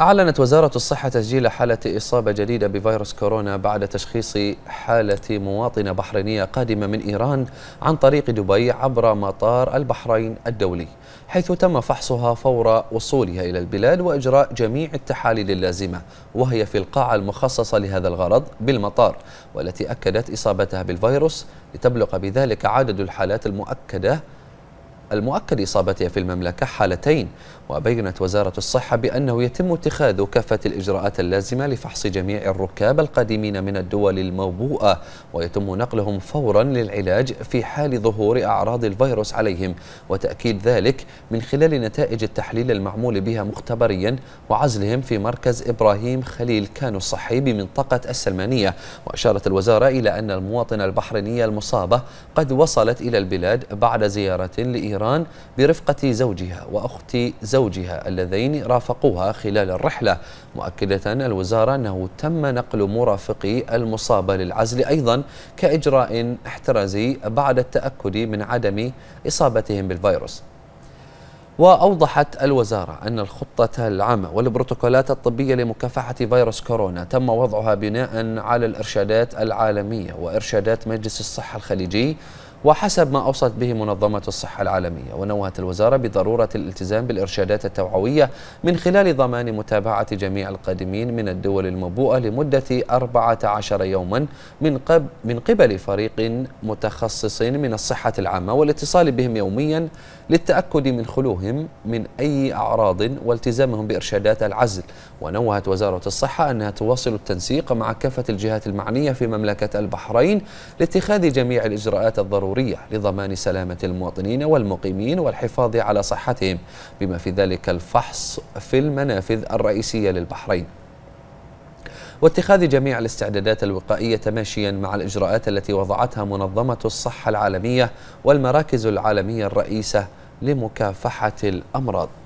أعلنت وزارة الصحة تسجيل حالة إصابة جديدة بفيروس كورونا بعد تشخيص حالة مواطنة بحرينية قادمة من إيران عن طريق دبي عبر مطار البحرين الدولي حيث تم فحصها فور وصولها إلى البلاد وإجراء جميع التحاليل اللازمة وهي في القاعة المخصصة لهذا الغرض بالمطار والتي أكدت إصابتها بالفيروس لتبلغ بذلك عدد الحالات المؤكدة المؤكد اصابتها في المملكة حالتين وبينت وزارة الصحة بأنه يتم اتخاذ كافة الإجراءات اللازمة لفحص جميع الركاب القادمين من الدول الموبوءة ويتم نقلهم فورا للعلاج في حال ظهور أعراض الفيروس عليهم وتأكيد ذلك من خلال نتائج التحليل المعمول بها مختبريا وعزلهم في مركز إبراهيم خليل كانو الصحي بمنطقة السلمانية وأشارت الوزارة إلى أن المواطنة البحرينية المصابة قد وصلت إلى البلاد بعد زيارة لإيران إيران برفقة زوجها وأخت زوجها اللذين رافقوها خلال الرحلة مؤكدة الوزارة أنه تم نقل مرافقي المصابة للعزل أيضا كإجراء احترازي بعد التأكد من عدم إصابتهم بالفيروس وأوضحت الوزارة أن الخطة العامة والبروتوكولات الطبية لمكافحة فيروس كورونا تم وضعها بناء على الإرشادات العالمية وإرشادات مجلس الصحة الخليجي وحسب ما أوصت به منظمة الصحة العالمية ونوهت الوزارة بضرورة الالتزام بالإرشادات التوعوية من خلال ضمان متابعة جميع القادمين من الدول الموبوءة لمدة 14 يوما من, قبل من قبل فريق متخصص من الصحة العامة والاتصال بهم يوميا للتأكد من خلوهم من أي أعراض والتزامهم بإرشادات العزل ونوهت وزارة الصحة أنها تواصل التنسيق مع كافة الجهات المعنية في مملكة البحرين لاتخاذ جميع الإجراءات الضرورية الضرورية لضمان سلامة المواطنين والمقيمين والحفاظ على صحتهم بما في ذلك الفحص في المنافذ الرئيسية للبحرين واتخاذ جميع الاستعدادات الوقائية تماشيا مع الإجراءات التي وضعتها منظمة الصحة العالمية والمراكز العالمية الرئيسة لمكافحة الأمراض